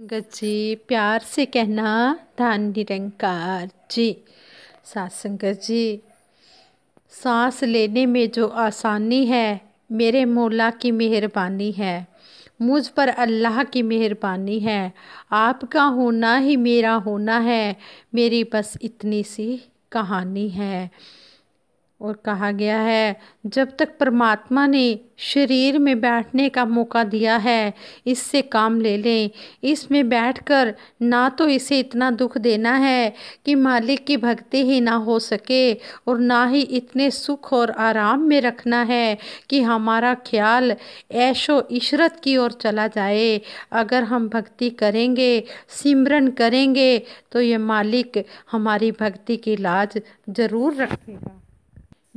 जी प्यार से कहना धन निरंकार जी सत्संगत जी सांस लेने में जो आसानी है मेरे मौला की मेहरबानी है मुझ पर अल्लाह की मेहरबानी है आपका होना ही मेरा होना है मेरी बस इतनी सी कहानी है और कहा गया है जब तक परमात्मा ने शरीर में बैठने का मौका दिया है इससे काम ले लें इसमें बैठकर ना तो इसे इतना दुख देना है कि मालिक की भक्ति ही ना हो सके और ना ही इतने सुख और आराम में रखना है कि हमारा ख्याल ऐशो इशरत की ओर चला जाए अगर हम भक्ति करेंगे सिमरन करेंगे तो ये मालिक हमारी भक्ति की लाज ज़रूर रखेगा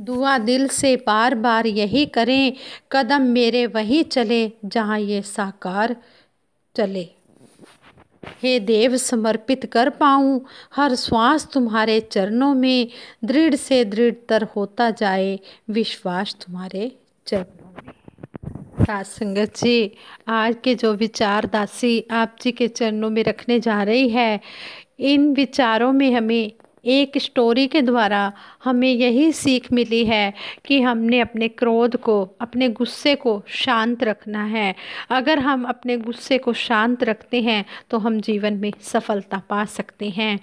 दुआ दिल से बार बार यही करें कदम मेरे वहीं चले जहाँ ये साकार चले हे देव समर्पित कर पाऊँ हर श्वास तुम्हारे चरणों में दृढ़ से दृढ़तर होता जाए विश्वास तुम्हारे चरणों में दास संगत जी आज के जो विचार दासी आप जी के चरणों में रखने जा रही है इन विचारों में हमें एक स्टोरी के द्वारा हमें यही सीख मिली है कि हमने अपने क्रोध को अपने गुस्से को शांत रखना है अगर हम अपने गुस्से को शांत रखते हैं तो हम जीवन में सफलता पा सकते हैं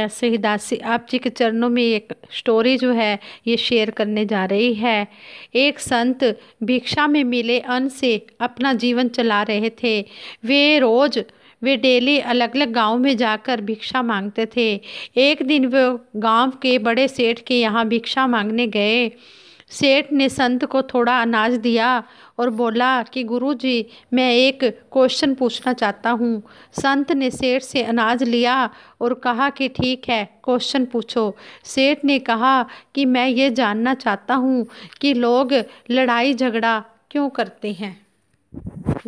ऐसे ही दासी आप जी के चरणों में एक स्टोरी जो है ये शेयर करने जा रही है एक संत भिक्षा में मिले अन्न से अपना जीवन चला रहे थे वे रोज़ वे डेली अलग अलग गांव में जाकर भिक्षा मांगते थे एक दिन वे गांव के बड़े सेठ के यहाँ भिक्षा मांगने गए सेठ ने संत को थोड़ा अनाज दिया और बोला कि गुरुजी मैं एक क्वेश्चन पूछना चाहता हूँ संत ने सेठ से अनाज लिया और कहा कि ठीक है क्वेश्चन पूछो सेठ ने कहा कि मैं ये जानना चाहता हूँ कि लोग लड़ाई झगड़ा क्यों करते हैं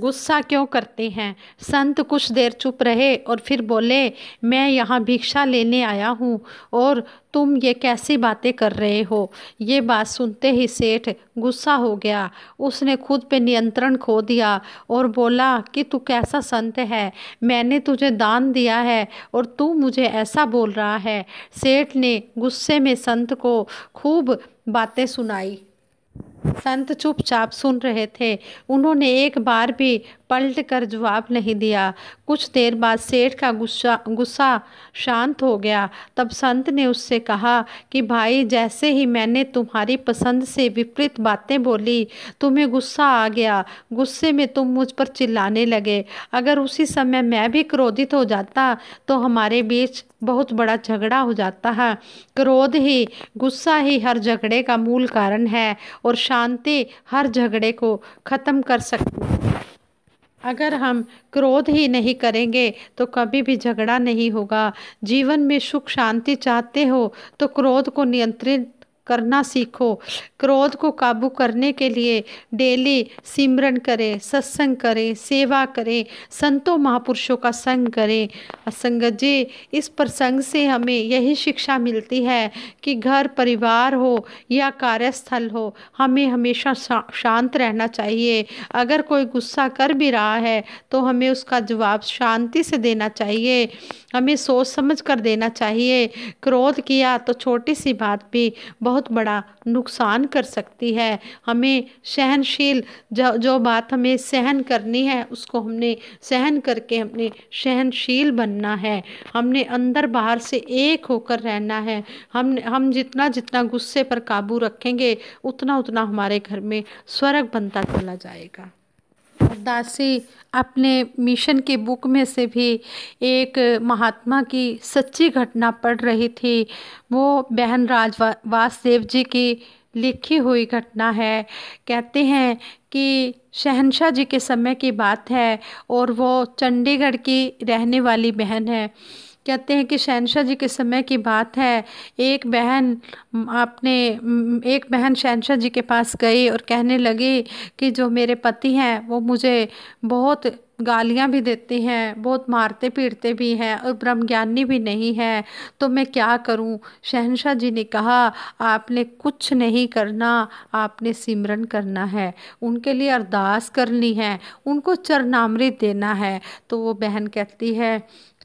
गुस्सा क्यों करते हैं संत कुछ देर चुप रहे और फिर बोले मैं यहाँ भिक्षा लेने आया हूँ और तुम ये कैसी बातें कर रहे हो ये बात सुनते ही सेठ गुस्सा हो गया उसने खुद पे नियंत्रण खो दिया और बोला कि तू कैसा संत है मैंने तुझे दान दिया है और तू मुझे ऐसा बोल रहा है सेठ ने गुस्से में संत को खूब बातें सुनाई संत चुपचाप सुन रहे थे उन्होंने एक बार भी पलट कर जवाब नहीं दिया कुछ देर बाद सेठ का गुस्सा गुस्सा शांत हो गया तब संत ने उससे कहा कि भाई जैसे ही मैंने तुम्हारी पसंद से विपरीत बातें बोली तुम्हें गुस्सा आ गया गुस्से में तुम मुझ पर चिल्लाने लगे अगर उसी समय मैं भी क्रोधित हो जाता तो हमारे बीच बहुत बड़ा झगड़ा हो जाता है क्रोध ही गुस्सा ही हर झगड़े का मूल कारण है और शांति हर झगड़े को ख़त्म कर सकती है अगर हम क्रोध ही नहीं करेंगे तो कभी भी झगड़ा नहीं होगा जीवन में सुख शांति चाहते हो तो क्रोध को नियंत्रित करना सीखो क्रोध को काबू करने के लिए डेली सिमरन करें सत्संग करें सेवा करें संतों महापुरुषों का संग करें संगत जी इस प्रसंग से हमें यही शिक्षा मिलती है कि घर परिवार हो या कार्यस्थल हो हमें हमेशा शांत रहना चाहिए अगर कोई गुस्सा कर भी रहा है तो हमें उसका जवाब शांति से देना चाहिए हमें सोच समझ कर देना चाहिए क्रोध किया तो छोटी सी बात भी बहुत बहुत बड़ा नुकसान कर सकती है हमें सहनशील जो जो बात हमें सहन करनी है उसको हमने सहन करके हमने सहनशील बनना है हमने अंदर बाहर से एक होकर रहना है हम हम जितना जितना गुस्से पर काबू रखेंगे उतना उतना हमारे घर में स्वर्ग बनता चला जाएगा दासी अपने मिशन की बुक में से भी एक महात्मा की सच्ची घटना पढ़ रही थी वो बहन राज वासदेव जी की लिखी हुई घटना है कहते हैं कि शहनशाह जी के समय की बात है और वो चंडीगढ़ की रहने वाली बहन है कहते हैं कि शहनशाह जी के समय की बात है एक बहन आपने एक बहन शहनशाह जी के पास गई और कहने लगी कि जो मेरे पति हैं वो मुझे बहुत गालियाँ भी देते हैं बहुत मारते पीटते भी हैं और ब्रह्म ज्ञानी भी नहीं है तो मैं क्या करूं शहनशाह जी ने कहा आपने कुछ नहीं करना आपने सिमरन करना है उनके लिए अरदास करनी है उनको चरनामृत देना है तो वो बहन कहती है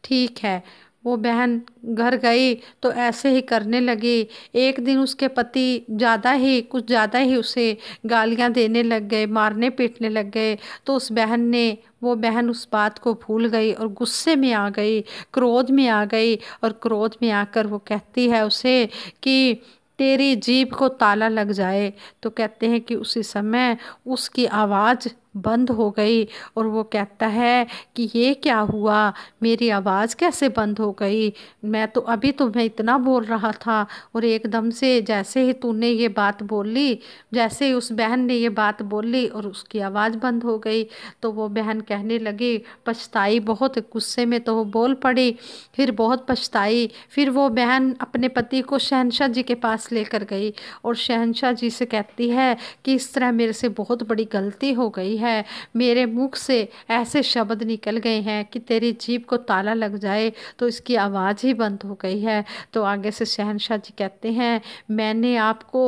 ठीक है वो बहन घर गई तो ऐसे ही करने लगी एक दिन उसके पति ज़्यादा ही कुछ ज़्यादा ही उसे गालियाँ देने लग गए मारने पीटने लग गए तो उस बहन ने वो बहन उस बात को भूल गई और गुस्से में आ गई क्रोध में आ गई और क्रोध में आकर वो कहती है उसे कि तेरी जीभ को ताला लग जाए तो कहते हैं कि उसी समय उसकी आवाज़ बंद हो गई और वो कहता है कि ये क्या हुआ मेरी आवाज़ कैसे बंद हो गई मैं तो अभी तुम्हें तो इतना बोल रहा था और एकदम से जैसे ही तूने ये बात बोली जैसे ही उस बहन ने ये बात बोली और उसकी आवाज़ बंद हो गई तो वो बहन कहने लगी पछताई बहुत गुस्से में तो वो बोल पड़ी फिर बहुत पछताई फिर वो बहन अपने पति को शहनशाह जी के पास लेकर गई और शहनशाह जी से कहती है कि इस तरह मेरे से बहुत बड़ी गलती हो गई है मेरे मुख से ऐसे शब्द निकल गए हैं कि तेरी जीप को ताला लग जाए तो इसकी आवाज़ ही बंद हो गई है तो आगे से शहनशाह जी कहते हैं मैंने आपको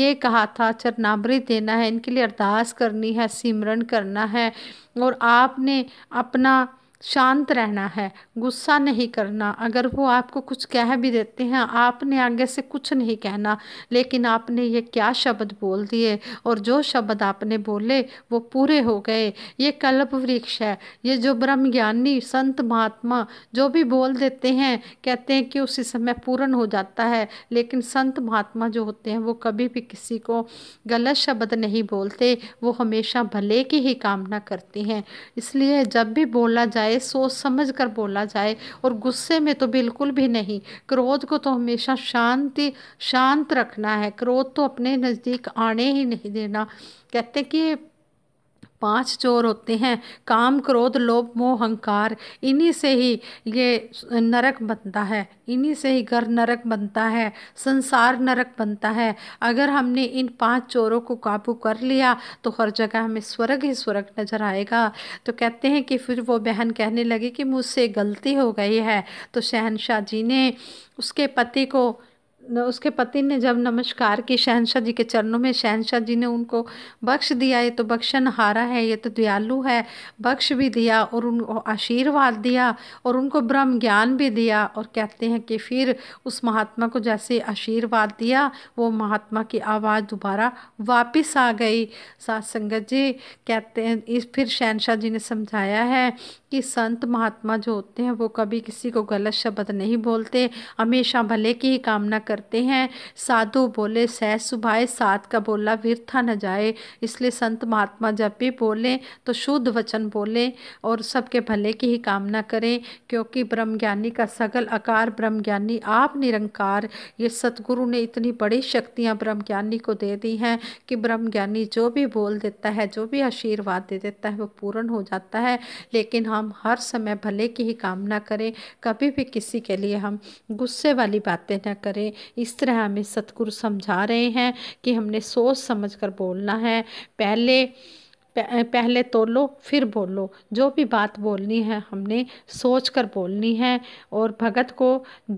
ये कहा था चरनाबरी देना है इनके लिए अरदास करनी है सिमरन करना है और आपने अपना शांत रहना है गुस्सा नहीं करना अगर वो आपको कुछ कह भी देते हैं आपने आगे से कुछ नहीं कहना लेकिन आपने ये क्या शब्द बोल दिए और जो शब्द आपने बोले वो पूरे हो गए ये कल्प वृक्ष है ये जो ब्रह्म ज्ञानी संत महात्मा जो भी बोल देते हैं कहते हैं कि उसी समय पूर्ण हो जाता है लेकिन संत महात्मा जो होते हैं वो कभी भी किसी को गलत शब्द नहीं बोलते वो हमेशा भले की ही कामना करते हैं इसलिए जब भी बोला जाए जाए सोच समझ कर बोला जाए और गुस्से में तो बिल्कुल भी नहीं क्रोध को तो हमेशा शांति शांत रखना है क्रोध तो अपने नज़दीक आने ही नहीं देना कहते कि पांच चोर होते हैं काम क्रोध लोभ मोह अहंकार इन्हीं से ही ये नरक बनता है इन्हीं से ही घर नरक बनता है संसार नरक बनता है अगर हमने इन पांच चोरों को काबू कर लिया तो हर जगह हमें स्वर्ग ही स्वर्ग नज़र आएगा तो कहते हैं कि फिर वो बहन कहने लगी कि मुझसे गलती हो गई है तो शहनशाह जी ने उसके पति को उसके पति ने जब नमस्कार की शहनशाह जी के चरणों में शहनशाह जी ने उनको बख्श दिया ये तो बख्शन हारा है ये तो दयालु है बख्श भी दिया और उनको आशीर्वाद दिया और उनको ब्रह्म ज्ञान भी दिया और कहते हैं कि फिर उस महात्मा को जैसे आशीर्वाद दिया वो महात्मा की आवाज़ दोबारा वापस आ गई सात संगत जी कहते हैं इस फिर शहनशाह जी ने समझाया है कि संत महात्मा जो होते हैं वो कभी किसी को गलत शब्द नहीं बोलते हमेशा भले की ही कामना कर करते हैं साधु बोले सह सुभाए साध का बोला व्यर्था न जाए इसलिए संत महात्मा जब भी बोलें तो शुद्ध वचन बोलें और सबके भले की ही कामना करें क्योंकि ब्रह्म ज्ञानी का सगल आकार ब्रह्म ज्ञानी आप निरंकार ये सतगुरु ने इतनी बड़ी शक्तियाँ ब्रह्म ज्ञानी को दे दी हैं कि ब्रह्म ज्ञानी जो भी बोल देता है जो भी आशीर्वाद दे देता है वो पूर्ण हो जाता है लेकिन हम हर समय भले की ही कामना करें कभी भी किसी के लिए हम गुस्से वाली बातें ना करें इस तरह हमें सतगुरु समझा रहे हैं कि हमने सोच समझ कर बोलना है पहले पहले तोलो फिर बोलो जो भी बात बोलनी है हमने सोच कर बोलनी है और भगत को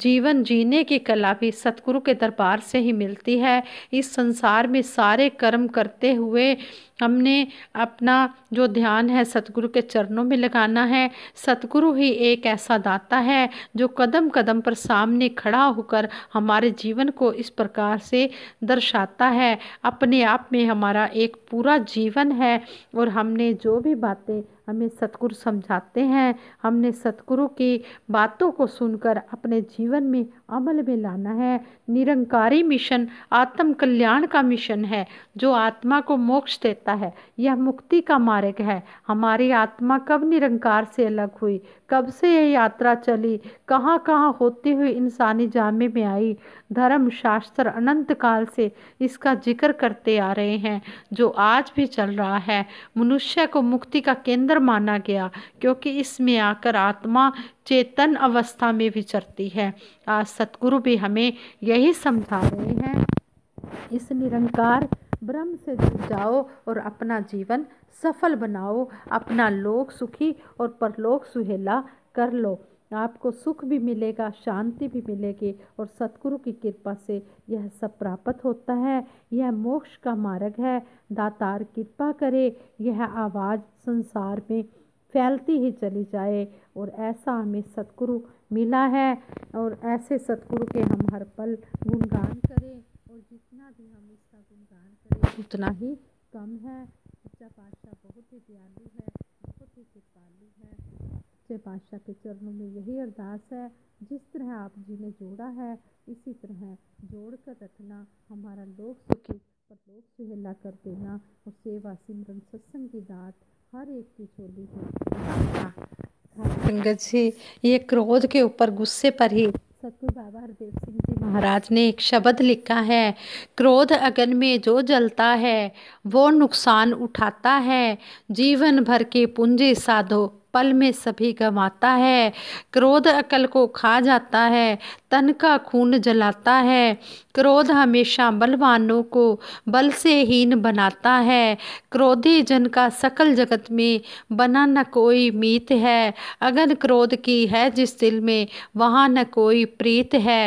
जीवन जीने की कला भी सतगुरु के दरबार से ही मिलती है इस संसार में सारे कर्म करते हुए हमने अपना जो ध्यान है सतगुरु के चरणों में लगाना है सतगुरु ही एक ऐसा दाता है जो कदम कदम पर सामने खड़ा होकर हमारे जीवन को इस प्रकार से दर्शाता है अपने आप में हमारा एक पूरा जीवन है और हमने जो भी बातें हमें सतगुरु समझाते हैं हमने सतगुरु की बातों को सुनकर अपने जीवन में अमल में लाना है निरंकारी मिशन आत्म कल्याण का मिशन है जो आत्मा को मोक्ष देता है यह मुक्ति का मार्ग है हमारी आत्मा कब निरंकार से अलग हुई कब से यह यात्रा चली कहाँ कहाँ होती हुई इंसानी जामे में आई धर्म शास्त्र अनंत काल से इसका जिक्र करते आ रहे हैं जो आज भी चल रहा है मनुष्य को मुक्ति का केंद्र सुंदर माना गया क्योंकि इसमें आकर आत्मा चेतन अवस्था में विचरती है आज सतगुरु भी हमें यही समझा रहे हैं इस निरंकार ब्रह्म से जुड़ जाओ और अपना जीवन सफल बनाओ अपना लोक सुखी और परलोक सुहेला कर लो आपको सुख भी मिलेगा शांति भी मिलेगी और सतगुरु की कृपा से यह सब प्राप्त होता है यह मोक्ष का मार्ग है दातार कृपा करे यह आवाज़ संसार में फैलती ही चली जाए और ऐसा हमें सतगुरु मिला है और ऐसे सतगुरु के हम हर पल गुणगान करें और जितना भी हम इसका गुणगान करें उतना ही कम है सच्चा पातशाह बहुत ही दयालु है बहुत ही कृपालु है सच्चे पातशाह के चरणों में यही अरदास है जिस तरह आप जी ने जोड़ा है इसी तरह जोड़ कर रखना हमारा लोक सुखी पर लोक सुहेला कर देना और सेवा सिमरन सत्संग की दात हर एक की छोली पंकज जी ये क्रोध के ऊपर गुस्से पर ही सतगुरु बाबा हरदेव सिंह जी महाराज ने एक शब्द लिखा है क्रोध अगन में जो जलता है वो नुकसान उठाता है जीवन भर के पूंजे साधो पल में सभी गंवाता है क्रोध अकल को खा जाता है तन का खून जलाता है क्रोध हमेशा बलवानों को बल से हीन बनाता है क्रोधी जन का सकल जगत में बना न कोई मीत है अगर क्रोध की है जिस दिल में वहाँ न कोई प्रीत है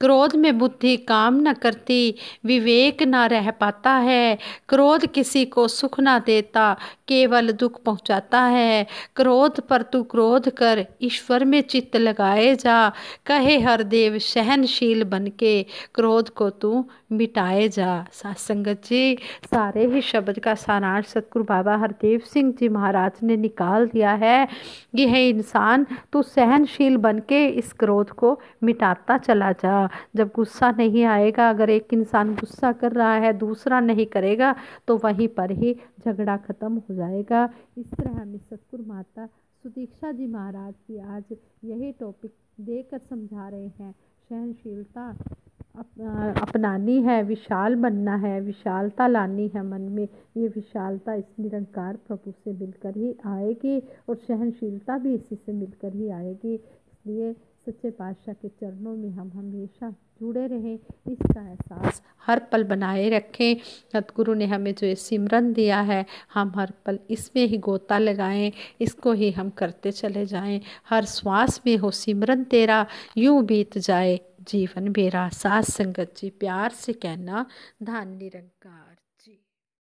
क्रोध में बुद्धि काम न करती विवेक न रह पाता है क्रोध किसी को सुख न देता केवल दुख पहुँचाता है क्रोध पर तू क्रोध कर ईश्वर में चित्त लगाए जा कहे हर देव देव सहनशील बन के क्रोध को तू मिटाए जा सत्संगत जी सारे ही शब्द का सारांश सतगुरु बाबा हरदेव सिंह जी महाराज ने निकाल दिया है यह इंसान तू सहनशील बन के इस क्रोध को मिटाता चला जा जब गुस्सा नहीं आएगा अगर एक इंसान गुस्सा कर रहा है दूसरा नहीं करेगा तो वहीं पर ही झगड़ा ख़त्म हो जाएगा इस तरह हमें सतगुरु माता सुदीक्षा जी महाराज भी आज यही टॉपिक देकर समझा रहे हैं सहनशीलता अपनानी है विशाल बनना है विशालता लानी है मन में ये विशालता इस निरंकार प्रभु से मिलकर ही आएगी और सहनशीलता भी इसी से मिलकर ही आएगी इसलिए सच्चे पातशाह के चरणों में हम हमेशा जुड़े रहें इसका एहसास हर पल बनाए रखें सतगुरु ने हमें जो ये सिमरन दिया है हम हर पल इसमें ही गोता लगाएं इसको ही हम करते चले जाएं हर श्वास में हो सिमरन तेरा यूं बीत जाए जीवन मेरा सास संगत जी प्यार से कहना धान निरंकार